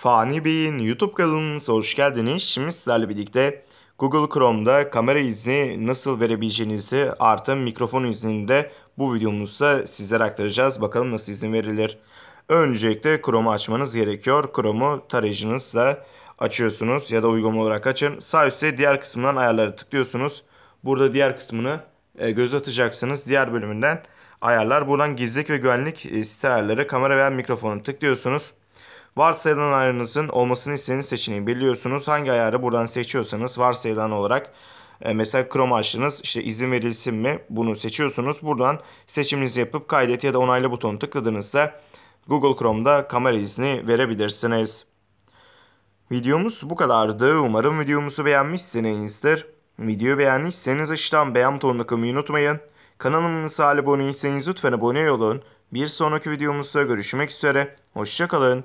Fani Bey'in YouTube kanalımıza hoş geldiniz. Şimdi sizlerle birlikte Google Chrome'da kamera izni nasıl verebileceğinizi artı mikrofon iznini de bu videomuzda sizlere aktaracağız. Bakalım nasıl izin verilir. Öncelikle Chrome'u açmanız gerekiyor. Chrome'u tarayıcınızla açıyorsunuz ya da uygulama olarak açın. Sağ üstte diğer kısmından ayarları tıklıyorsunuz. Burada diğer kısmını e, göz atacaksınız. Diğer bölümünden ayarlar. Buradan gizlilik ve güvenlik e, site ayarları, kamera veya mikrofonu tıklıyorsunuz. Varsayılan ayarınızın olmasını istediğiniz seçeneği belirliyorsunuz. Hangi ayarı buradan seçiyorsanız varsayılan olarak e, mesela Chrome açtınız işte izin verilsin mi bunu seçiyorsunuz. Buradan seçiminizi yapıp kaydet ya da onayla butonu tıkladığınızda Google Chrome'da kamera izni verebilirsiniz. Videomuz bu kadardı. Umarım videomuzu beğenmişsinizdir. Videoyu beğendiyseniz aşağıdan beğen butonuna kılmayı unutmayın. Kanalımıza abone değilseniz lütfen abone olun. Bir sonraki videomuzda görüşmek üzere. Hoşçakalın.